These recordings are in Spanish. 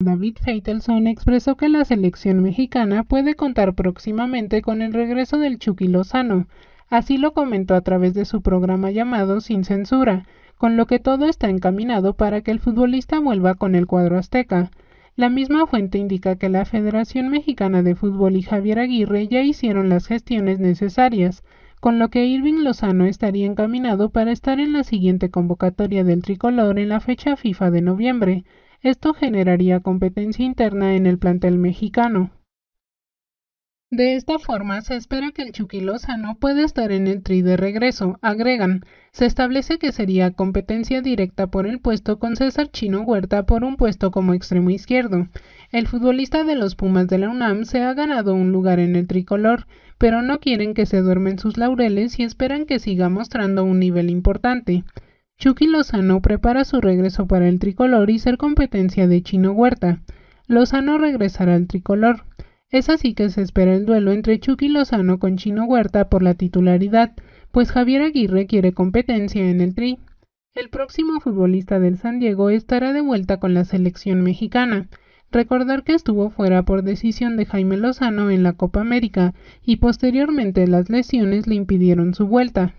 David Feitelson expresó que la selección mexicana puede contar próximamente con el regreso del Chucky Lozano. Así lo comentó a través de su programa llamado Sin Censura, con lo que todo está encaminado para que el futbolista vuelva con el cuadro azteca. La misma fuente indica que la Federación Mexicana de Fútbol y Javier Aguirre ya hicieron las gestiones necesarias, con lo que Irving Lozano estaría encaminado para estar en la siguiente convocatoria del tricolor en la fecha FIFA de noviembre. Esto generaría competencia interna en el plantel mexicano. De esta forma, se espera que el Chuquilosa no pueda estar en el tri de regreso, agregan. Se establece que sería competencia directa por el puesto con César Chino Huerta por un puesto como extremo izquierdo. El futbolista de los Pumas de la UNAM se ha ganado un lugar en el tricolor, pero no quieren que se duermen sus laureles y esperan que siga mostrando un nivel importante. Chucky Lozano prepara su regreso para el tricolor y ser competencia de Chino Huerta. Lozano regresará al tricolor. Es así que se espera el duelo entre Chucky Lozano con Chino Huerta por la titularidad, pues Javier Aguirre quiere competencia en el tri. El próximo futbolista del San Diego estará de vuelta con la selección mexicana. Recordar que estuvo fuera por decisión de Jaime Lozano en la Copa América y posteriormente las lesiones le impidieron su vuelta.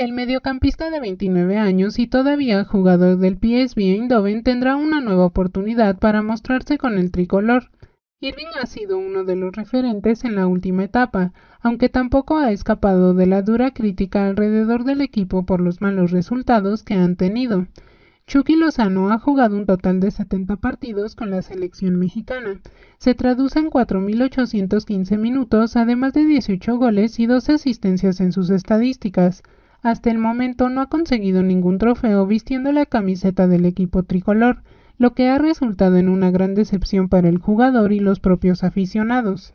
El mediocampista de 29 años y todavía jugador del PSV Eindhoven tendrá una nueva oportunidad para mostrarse con el tricolor. Irving ha sido uno de los referentes en la última etapa, aunque tampoco ha escapado de la dura crítica alrededor del equipo por los malos resultados que han tenido. Chucky Lozano ha jugado un total de 70 partidos con la selección mexicana. Se traduce en 4.815 minutos, además de 18 goles y 12 asistencias en sus estadísticas. Hasta el momento no ha conseguido ningún trofeo vistiendo la camiseta del equipo tricolor, lo que ha resultado en una gran decepción para el jugador y los propios aficionados.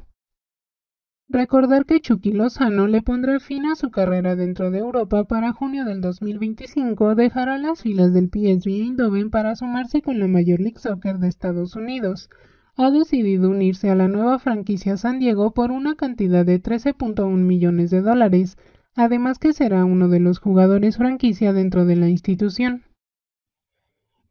Recordar que Chucky Lozano le pondrá fin a su carrera dentro de Europa para junio del 2025 dejará las filas del PSV Eindhoven para sumarse con la Major League Soccer de Estados Unidos. Ha decidido unirse a la nueva franquicia San Diego por una cantidad de 13.1 millones de dólares, además que será uno de los jugadores franquicia dentro de la institución.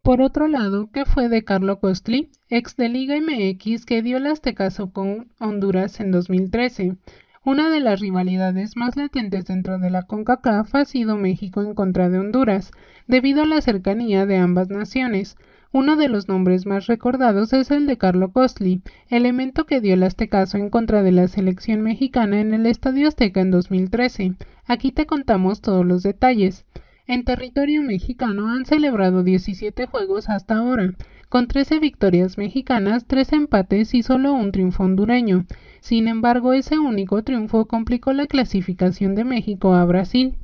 Por otro lado, que fue de Carlo Costli, ex de Liga MX que dio el Aztecaso con Honduras en 2013. Una de las rivalidades más latentes dentro de la CONCACAF ha sido México en contra de Honduras, debido a la cercanía de ambas naciones. Uno de los nombres más recordados es el de Carlo Costli, elemento que dio el aztecaso en contra de la selección mexicana en el Estadio Azteca en 2013. Aquí te contamos todos los detalles. En territorio mexicano han celebrado 17 juegos hasta ahora, con 13 victorias mexicanas, 3 empates y solo un triunfo hondureño. Sin embargo, ese único triunfo complicó la clasificación de México a Brasil.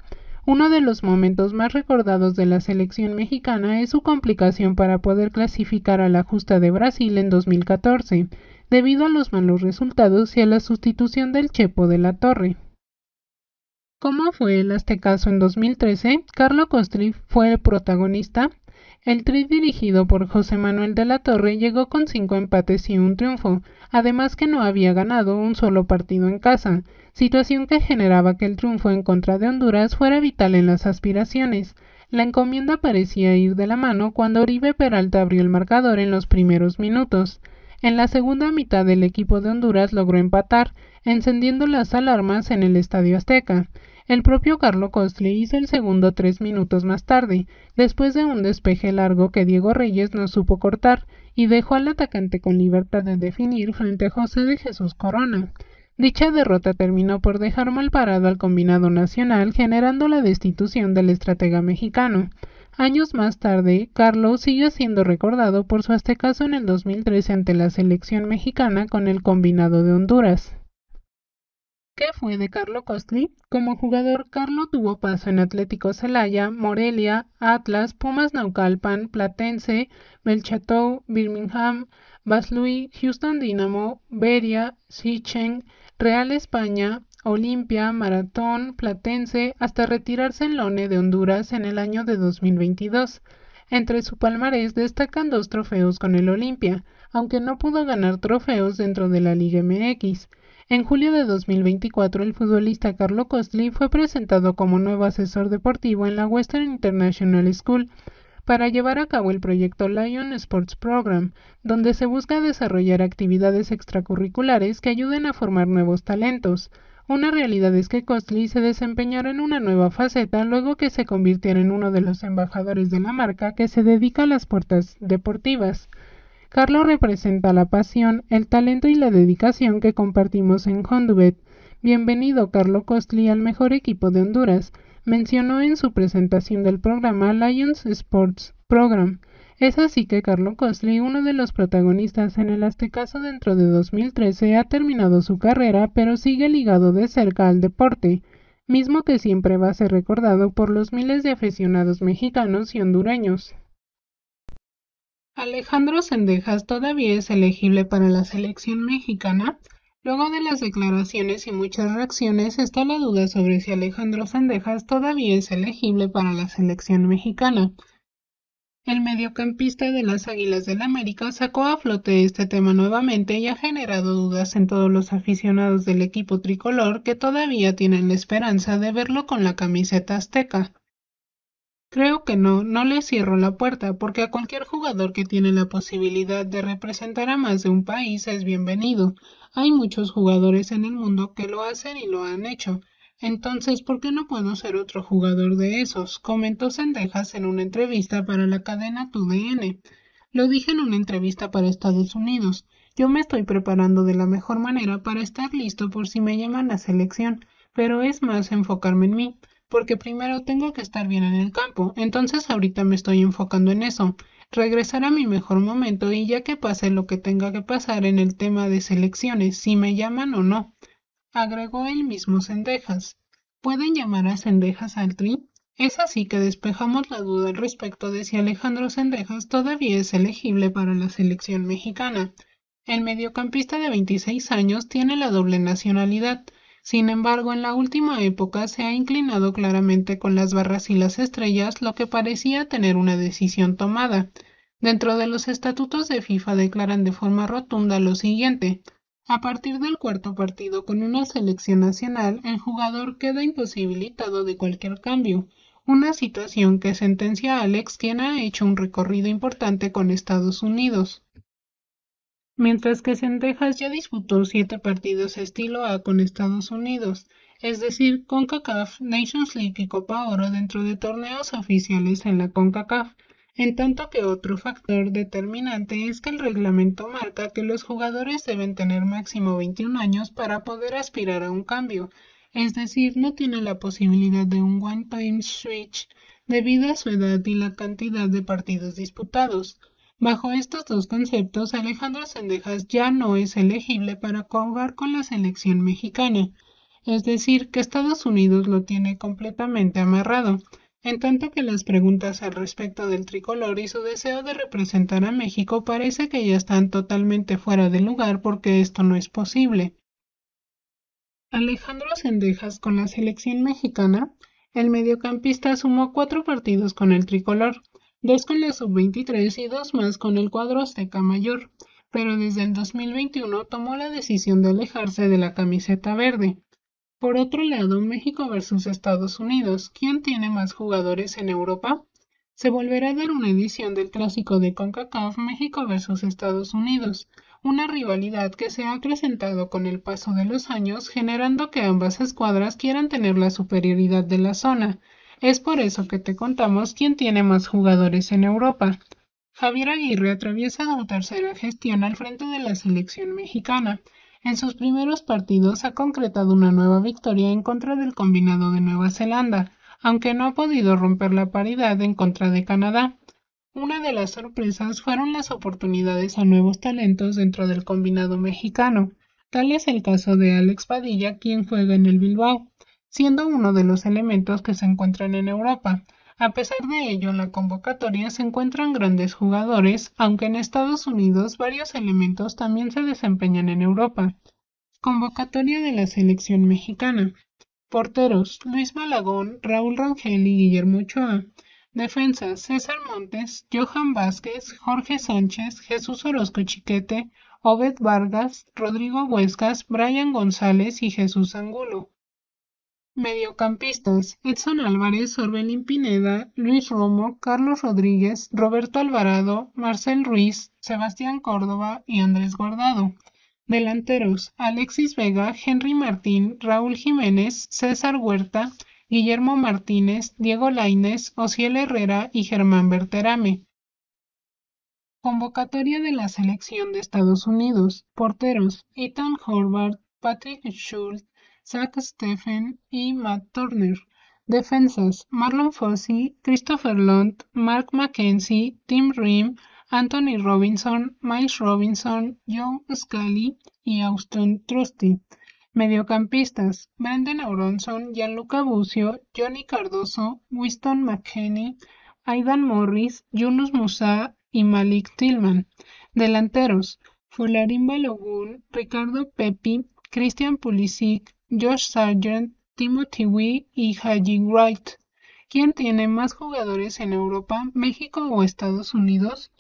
Uno de los momentos más recordados de la selección mexicana es su complicación para poder clasificar a la justa de Brasil en 2014, debido a los malos resultados y a la sustitución del Chepo de la Torre. ¿Cómo fue el Aztecaso en 2013, Carlo Costri fue el protagonista. El tri dirigido por José Manuel de la Torre llegó con cinco empates y un triunfo, además que no había ganado un solo partido en casa, situación que generaba que el triunfo en contra de Honduras fuera vital en las aspiraciones. La encomienda parecía ir de la mano cuando Oribe Peralta abrió el marcador en los primeros minutos. En la segunda mitad el equipo de Honduras logró empatar, encendiendo las alarmas en el Estadio Azteca. El propio Carlo Costle hizo el segundo tres minutos más tarde, después de un despeje largo que Diego Reyes no supo cortar y dejó al atacante con libertad de definir frente a José de Jesús Corona. Dicha derrota terminó por dejar mal parado al combinado nacional, generando la destitución del estratega mexicano. Años más tarde, Carlos siguió siendo recordado por su aztecaso en el 2013 ante la selección mexicana con el combinado de Honduras. ¿Qué fue de Carlos Costli? Como jugador, Carlos tuvo paso en Atlético Celaya, Morelia, Atlas, Pumas Naucalpan, Platense, Belchatow, Birmingham, Vaslui, Houston Dynamo, Beria, Sicheng, Real España, Olimpia, Maratón, Platense, hasta retirarse en Lone de Honduras en el año de 2022. Entre su palmarés destacan dos trofeos con el Olimpia, aunque no pudo ganar trofeos dentro de la Liga MX. En julio de 2024, el futbolista Carlo Costly fue presentado como nuevo asesor deportivo en la Western International School, para llevar a cabo el proyecto Lion Sports Program, donde se busca desarrollar actividades extracurriculares que ayuden a formar nuevos talentos. Una realidad es que Costly se desempeñará en una nueva faceta luego que se convirtiera en uno de los embajadores de la marca que se dedica a las puertas deportivas. Carlos representa la pasión, el talento y la dedicación que compartimos en Hondubet. Bienvenido, Carlo Costly, al mejor equipo de Honduras mencionó en su presentación del programa Lions Sports Program. Es así que Carlo Costly, uno de los protagonistas en el Aztecaso dentro de 2013, ha terminado su carrera pero sigue ligado de cerca al deporte, mismo que siempre va a ser recordado por los miles de aficionados mexicanos y hondureños. Alejandro Sendejas todavía es elegible para la selección mexicana, Luego de las declaraciones y muchas reacciones está la duda sobre si Alejandro Sandejas todavía es elegible para la selección mexicana. El mediocampista de las Águilas del América sacó a flote este tema nuevamente y ha generado dudas en todos los aficionados del equipo tricolor que todavía tienen la esperanza de verlo con la camiseta azteca. Creo que no, no le cierro la puerta, porque a cualquier jugador que tiene la posibilidad de representar a más de un país es bienvenido. Hay muchos jugadores en el mundo que lo hacen y lo han hecho. Entonces, ¿por qué no puedo ser otro jugador de esos? comentó Sendejas en una entrevista para la cadena TUDN. Lo dije en una entrevista para Estados Unidos. Yo me estoy preparando de la mejor manera para estar listo por si me llaman a selección, pero es más enfocarme en mí porque primero tengo que estar bien en el campo, entonces ahorita me estoy enfocando en eso. Regresar a mi mejor momento y ya que pase lo que tenga que pasar en el tema de selecciones, si me llaman o no. Agregó el mismo Cendejas. ¿Pueden llamar a Cendejas al tri? Es así que despejamos la duda al respecto de si Alejandro Cendejas todavía es elegible para la selección mexicana. El mediocampista de 26 años tiene la doble nacionalidad sin embargo, en la última época se ha inclinado claramente con las barras y las estrellas, lo que parecía tener una decisión tomada. Dentro de los estatutos de FIFA declaran de forma rotunda lo siguiente. A partir del cuarto partido con una selección nacional, el jugador queda imposibilitado de cualquier cambio, una situación que sentencia a Alex quien ha hecho un recorrido importante con Estados Unidos. Mientras que Sendejas ya disputó siete partidos estilo A con Estados Unidos, es decir, CONCACAF, Nations League y Copa Oro dentro de torneos oficiales en la CONCACAF, en tanto que otro factor determinante es que el reglamento marca que los jugadores deben tener máximo 21 años para poder aspirar a un cambio, es decir, no tiene la posibilidad de un one-time switch debido a su edad y la cantidad de partidos disputados. Bajo estos dos conceptos, Alejandro Sendejas ya no es elegible para jugar con la selección mexicana, es decir, que Estados Unidos lo tiene completamente amarrado, en tanto que las preguntas al respecto del tricolor y su deseo de representar a México parece que ya están totalmente fuera de lugar porque esto no es posible. Alejandro Sendejas con la selección mexicana, el mediocampista sumó cuatro partidos con el tricolor, dos con la sub-23 y dos más con el cuadro azteca mayor, pero desde el 2021 tomó la decisión de alejarse de la camiseta verde. Por otro lado, México versus Estados Unidos, ¿quién tiene más jugadores en Europa? Se volverá a dar una edición del clásico de CONCACAF México versus Estados Unidos, una rivalidad que se ha acrecentado con el paso de los años, generando que ambas escuadras quieran tener la superioridad de la zona, es por eso que te contamos quién tiene más jugadores en Europa. Javier Aguirre atraviesa una tercera gestión al frente de la selección mexicana. En sus primeros partidos ha concretado una nueva victoria en contra del combinado de Nueva Zelanda, aunque no ha podido romper la paridad en contra de Canadá. Una de las sorpresas fueron las oportunidades a nuevos talentos dentro del combinado mexicano. Tal es el caso de Alex Padilla, quien juega en el Bilbao siendo uno de los elementos que se encuentran en Europa. A pesar de ello, en la convocatoria se encuentran grandes jugadores, aunque en Estados Unidos varios elementos también se desempeñan en Europa. Convocatoria de la selección mexicana. Porteros: Luis Malagón, Raúl Rangel y Guillermo Ochoa. Defensas: César Montes, Johan Vázquez, Jorge Sánchez, Jesús Orozco Chiquete, Obed Vargas, Rodrigo Huescas, Brian González y Jesús Angulo. Mediocampistas: Edson Álvarez, Orbelín Pineda, Luis Romo, Carlos Rodríguez, Roberto Alvarado, Marcel Ruiz, Sebastián Córdoba y Andrés Guardado. Delanteros: Alexis Vega, Henry Martín, Raúl Jiménez, César Huerta, Guillermo Martínez, Diego Laines, Ociel Herrera y Germán Berterame. Convocatoria de la selección de Estados Unidos. Porteros: Ethan Horvath, Patrick Schultz, Zach Steffen y Matt Turner. Defensas: Marlon Fossey, Christopher Lund, Mark McKenzie, Tim Rim, Anthony Robinson, Miles Robinson, John Scully y Austin Trusty. Mediocampistas: Brandon Auronson, Gianluca Bucio, Johnny Cardoso, Winston McKenney, Aidan Morris, Yunus Musa y Malik Tillman. Delanteros: Fularín Balogun, Ricardo Pepi, Christian Pulisic, Josh Sargent, Timothy Wee y Haji Wright. ¿Quién tiene más jugadores en Europa, México o Estados Unidos?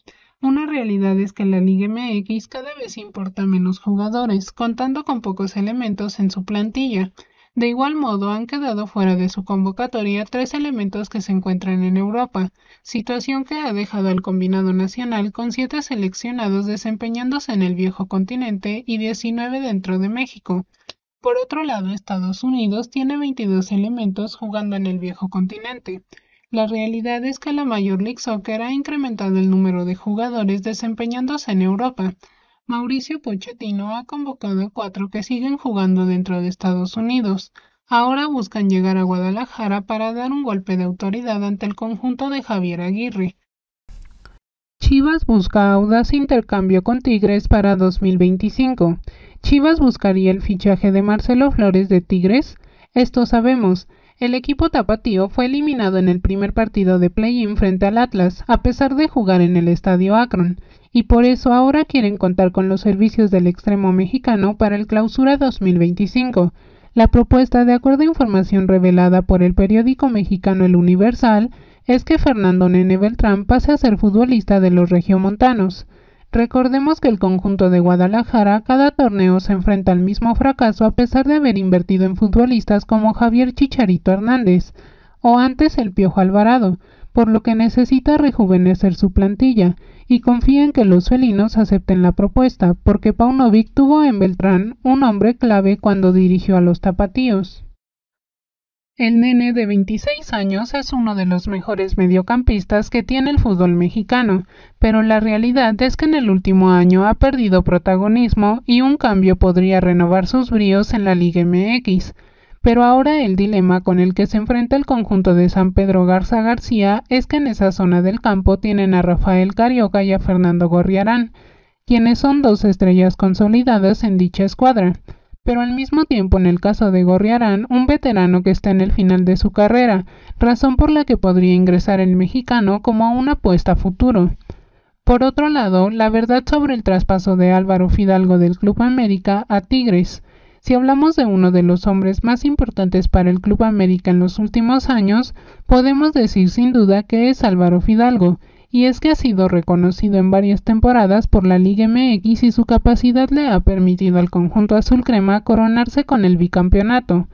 Una realidad es que la Liga MX cada vez importa menos jugadores, contando con pocos elementos en su plantilla. De igual modo, han quedado fuera de su convocatoria tres elementos que se encuentran en Europa, situación que ha dejado al combinado nacional con siete seleccionados desempeñándose en el viejo continente y diecinueve dentro de México. Por otro lado, Estados Unidos tiene 22 elementos jugando en el viejo continente. La realidad es que la Major League Soccer ha incrementado el número de jugadores desempeñándose en Europa. Mauricio Pochettino ha convocado a cuatro que siguen jugando dentro de Estados Unidos. Ahora buscan llegar a Guadalajara para dar un golpe de autoridad ante el conjunto de Javier Aguirre. Chivas busca audaz intercambio con Tigres para 2025. Chivas buscaría el fichaje de Marcelo Flores de Tigres. Esto sabemos. El equipo tapatío fue eliminado en el primer partido de play-in frente al Atlas, a pesar de jugar en el estadio Akron, y por eso ahora quieren contar con los servicios del extremo mexicano para el clausura 2025. La propuesta, de acuerdo a información revelada por el periódico mexicano El Universal, es que Fernando Nene Beltrán pase a ser futbolista de los regiomontanos. Recordemos que el conjunto de Guadalajara cada torneo se enfrenta al mismo fracaso a pesar de haber invertido en futbolistas como Javier Chicharito Hernández o antes el Piojo Alvarado, por lo que necesita rejuvenecer su plantilla y confía en que los felinos acepten la propuesta, porque Paunovic tuvo en Beltrán un hombre clave cuando dirigió a los tapatíos. El nene de 26 años es uno de los mejores mediocampistas que tiene el fútbol mexicano, pero la realidad es que en el último año ha perdido protagonismo y un cambio podría renovar sus bríos en la Liga MX. Pero ahora el dilema con el que se enfrenta el conjunto de San Pedro Garza García es que en esa zona del campo tienen a Rafael Carioca y a Fernando Gorriarán, quienes son dos estrellas consolidadas en dicha escuadra pero al mismo tiempo en el caso de Gorriarán, un veterano que está en el final de su carrera, razón por la que podría ingresar el mexicano como una apuesta a futuro. Por otro lado, la verdad sobre el traspaso de Álvaro Fidalgo del Club América a Tigres. Si hablamos de uno de los hombres más importantes para el Club América en los últimos años, podemos decir sin duda que es Álvaro Fidalgo, y es que ha sido reconocido en varias temporadas por la Liga MX y su capacidad le ha permitido al conjunto azul crema coronarse con el bicampeonato.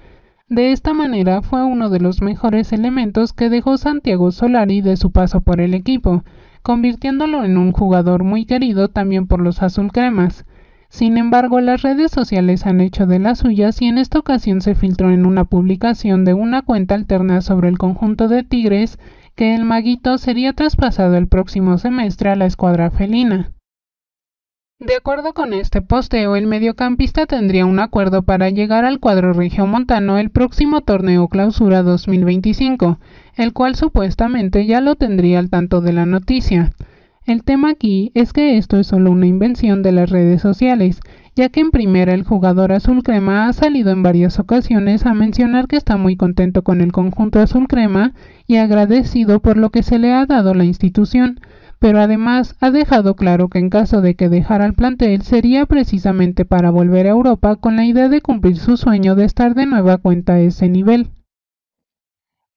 De esta manera fue uno de los mejores elementos que dejó Santiago Solari de su paso por el equipo, convirtiéndolo en un jugador muy querido también por los azulcremas. Sin embargo, las redes sociales han hecho de las suyas y en esta ocasión se filtró en una publicación de una cuenta alterna sobre el conjunto de Tigres que el maguito sería traspasado el próximo semestre a la escuadra felina. De acuerdo con este posteo, el mediocampista tendría un acuerdo para llegar al cuadro regiomontano el próximo torneo Clausura 2025, el cual supuestamente ya lo tendría al tanto de la noticia. El tema aquí es que esto es solo una invención de las redes sociales, ya que en primera el jugador azul crema ha salido en varias ocasiones a mencionar que está muy contento con el conjunto azul crema y agradecido por lo que se le ha dado la institución, pero además ha dejado claro que en caso de que dejara el plantel sería precisamente para volver a Europa con la idea de cumplir su sueño de estar de nueva cuenta a ese nivel.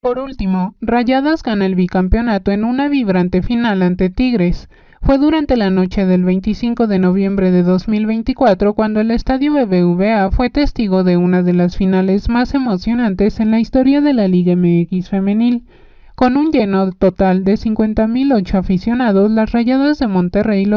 Por último, Rayadas gana el bicampeonato en una vibrante final ante Tigres. Fue durante la noche del 25 de noviembre de 2024 cuando el estadio BBVA fue testigo de una de las finales más emocionantes en la historia de la Liga MX femenil. Con un lleno total de 50.008 aficionados, las Rayadas de Monterrey